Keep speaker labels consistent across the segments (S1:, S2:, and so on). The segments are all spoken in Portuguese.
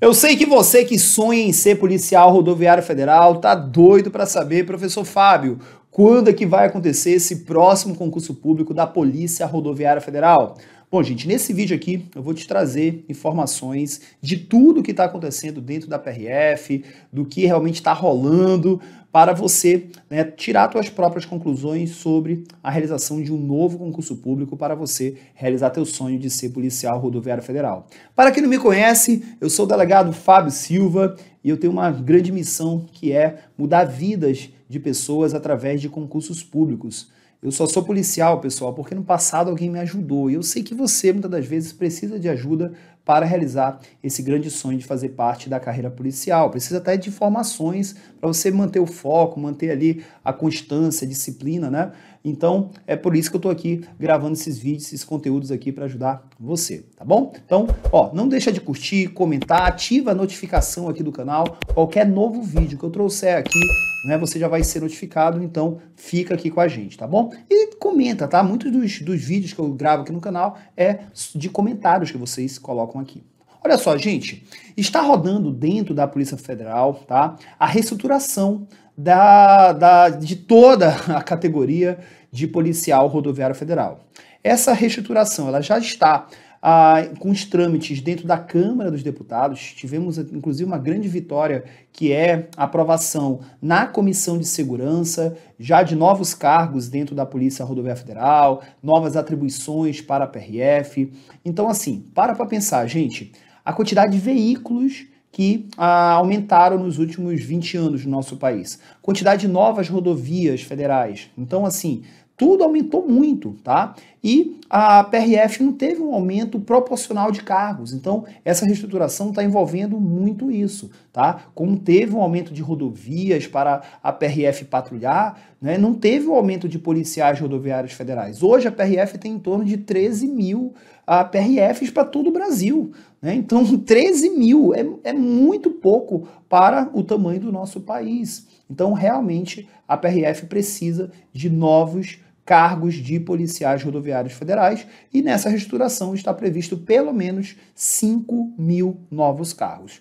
S1: Eu sei que você que sonha em ser policial rodoviário federal tá doido para saber, professor Fábio, quando é que vai acontecer esse próximo concurso público da Polícia Rodoviária Federal? Bom, gente, nesse vídeo aqui eu vou te trazer informações de tudo que está acontecendo dentro da PRF, do que realmente está rolando, para você né, tirar suas próprias conclusões sobre a realização de um novo concurso público para você realizar teu sonho de ser policial rodoviário federal. Para quem não me conhece, eu sou o delegado Fábio Silva e eu tenho uma grande missão que é mudar vidas de pessoas através de concursos públicos. Eu só sou policial, pessoal, porque no passado alguém me ajudou. E eu sei que você, muitas das vezes, precisa de ajuda para realizar esse grande sonho de fazer parte da carreira policial. Precisa até de informações para você manter o foco, manter ali a constância, a disciplina, né? Então, é por isso que eu estou aqui gravando esses vídeos, esses conteúdos aqui para ajudar você, tá bom? Então, ó, não deixa de curtir, comentar, ativa a notificação aqui do canal. Qualquer novo vídeo que eu trouxer aqui, né, você já vai ser notificado, então fica aqui com a gente, tá bom? E comenta, tá? Muitos dos, dos vídeos que eu gravo aqui no canal é de comentários que vocês colocam aqui. Olha só, gente, está rodando dentro da Polícia Federal tá, a reestruturação da, da, de toda a categoria de policial rodoviário federal. Essa reestruturação ela já está ah, com os trâmites dentro da Câmara dos Deputados. Tivemos, inclusive, uma grande vitória, que é a aprovação na Comissão de Segurança, já de novos cargos dentro da Polícia Rodoviária Federal, novas atribuições para a PRF. Então, assim, para para pensar, gente, a quantidade de veículos que ah, aumentaram nos últimos 20 anos no nosso país. Quantidade de novas rodovias federais. Então, assim, tudo aumentou muito, tá? e a PRF não teve um aumento proporcional de cargos. Então, essa reestruturação está envolvendo muito isso, tá? Como teve um aumento de rodovias para a PRF patrulhar, né, não teve o um aumento de policiais rodoviários federais. Hoje a PRF tem em torno de 13 mil a, ah, PRFs para todo o Brasil. Né? Então, 13 mil é, é muito pouco para o tamanho do nosso país. Então, realmente, a PRF precisa de novos cargos de policiais rodoviários federais e nessa reestruturação está previsto pelo menos 5 mil novos cargos.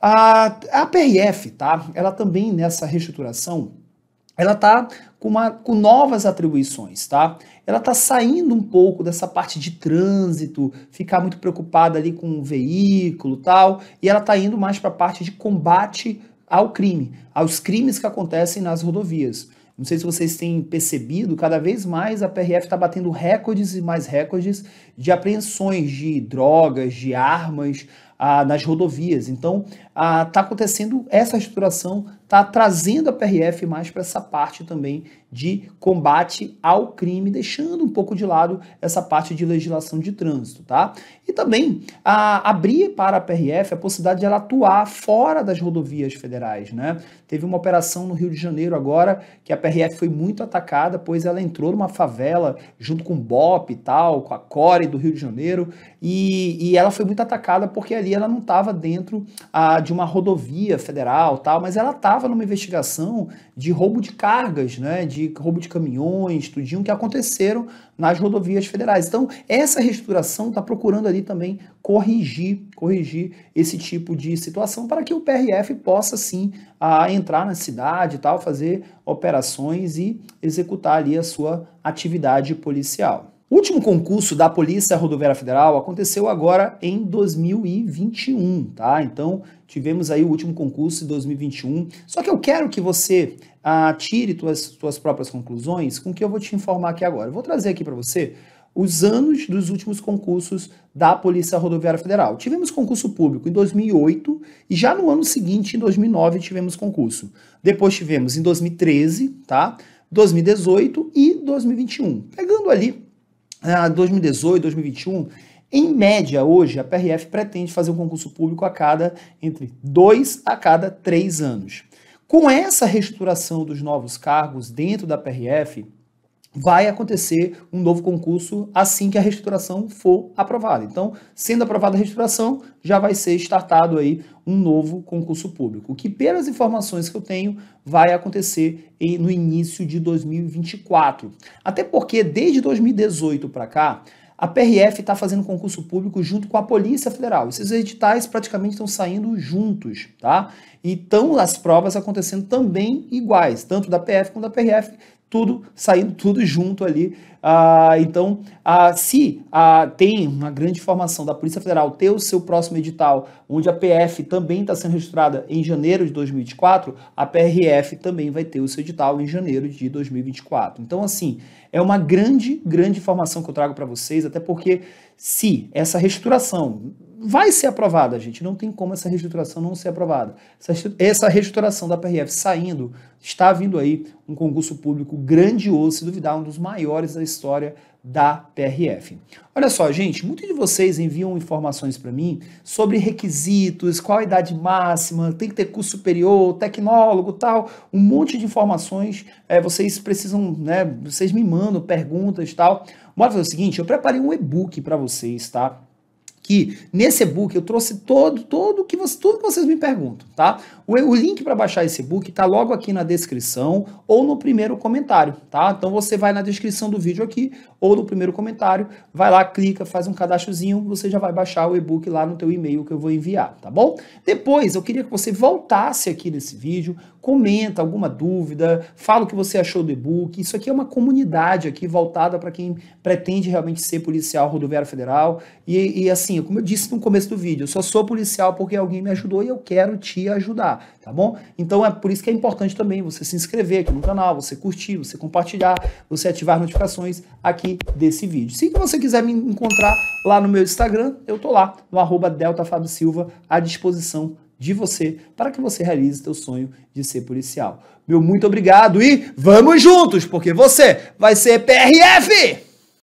S1: A, a PRF, tá? Ela também nessa reestruturação, ela tá com, uma, com novas atribuições, tá? Ela tá saindo um pouco dessa parte de trânsito, ficar muito preocupada ali com o veículo, tal, e ela tá indo mais para a parte de combate ao crime, aos crimes que acontecem nas rodovias. Não sei se vocês têm percebido, cada vez mais a PRF está batendo recordes e mais recordes de apreensões de drogas, de armas ah, nas rodovias. Então, está ah, tá acontecendo essa estruturação está trazendo a PRF mais para essa parte também de combate ao crime, deixando um pouco de lado essa parte de legislação de trânsito, tá? E também a, abrir para a PRF a possibilidade de ela atuar fora das rodovias federais, né? Teve uma operação no Rio de Janeiro agora que a PRF foi muito atacada, pois ela entrou numa favela junto com o BOP e tal, com a Core do Rio de Janeiro, e, e ela foi muito atacada porque ali ela não estava dentro a ah, de uma rodovia federal, tal, mas ela estava estava numa investigação de roubo de cargas, né, de roubo de caminhões, tudinho que aconteceram nas rodovias federais. Então, essa reestruturação está procurando ali também corrigir, corrigir esse tipo de situação para que o PRF possa sim a, entrar na cidade e tal, fazer operações e executar ali a sua atividade policial. O último concurso da Polícia Rodoviária Federal aconteceu agora em 2021, tá? Então, tivemos aí o último concurso de 2021. Só que eu quero que você ah, tire suas suas próprias conclusões com o que eu vou te informar aqui agora. Eu vou trazer aqui para você os anos dos últimos concursos da Polícia Rodoviária Federal. Tivemos concurso público em 2008 e já no ano seguinte, em 2009, tivemos concurso. Depois tivemos em 2013, tá? 2018 e 2021. Pegando ali 2018, ah, 2021, em média, hoje, a PRF pretende fazer um concurso público a cada entre dois a cada três anos. Com essa reestruturação dos novos cargos dentro da PRF, vai acontecer um novo concurso assim que a reestruturação for aprovada. Então, sendo aprovada a reestruturação, já vai ser startado aí um novo concurso público, que pelas informações que eu tenho, vai acontecer no início de 2024. Até porque desde 2018 para cá, a PRF está fazendo concurso público junto com a Polícia Federal. Esses editais praticamente estão saindo juntos, tá? Então as provas acontecendo também iguais, tanto da PF como da PRF, tudo saindo tudo junto ali. Ah, então, ah, se ah, tem uma grande informação da Polícia Federal ter o seu próximo edital, onde a PF também está sendo registrada em janeiro de 2024, a PRF também vai ter o seu edital em janeiro de 2024. Então, assim, é uma grande, grande informação que eu trago para vocês, até porque se essa reestruturação vai ser aprovada, gente. Não tem como essa reestruturação não ser aprovada. Essa, reestruturação da PRF saindo, está vindo aí um concurso público grandioso, se duvidar, um dos maiores da história da PRF. Olha só, gente, muitos de vocês enviam informações para mim sobre requisitos, qual a idade máxima, tem que ter curso superior, tecnólogo, tal, um monte de informações. É, vocês precisam, né? Vocês me mandam perguntas, tal. Bora fazer o seguinte, eu preparei um e-book para vocês, tá? que nesse e-book eu trouxe todo, todo que você, tudo que vocês me perguntam, tá? O, o link para baixar esse e-book está logo aqui na descrição ou no primeiro comentário, tá? Então você vai na descrição do vídeo aqui ou no primeiro comentário, vai lá, clica, faz um cadastrozinho, você já vai baixar o e-book lá no teu e-mail que eu vou enviar, tá bom? Depois eu queria que você voltasse aqui nesse vídeo, comenta alguma dúvida, fala o que você achou do e-book. Isso aqui é uma comunidade aqui voltada para quem pretende realmente ser policial rodoviário federal. E, e, assim, como eu disse no começo do vídeo, eu só sou policial porque alguém me ajudou e eu quero te ajudar, tá bom? Então é por isso que é importante também você se inscrever aqui no canal, você curtir, você compartilhar, você ativar notificações aqui desse vídeo. Se você quiser me encontrar lá no meu Instagram, eu tô lá, no arroba Delta Fábio Silva, à disposição de você para que você realize seu sonho de ser policial. Meu muito obrigado e vamos juntos, porque você vai ser PRF!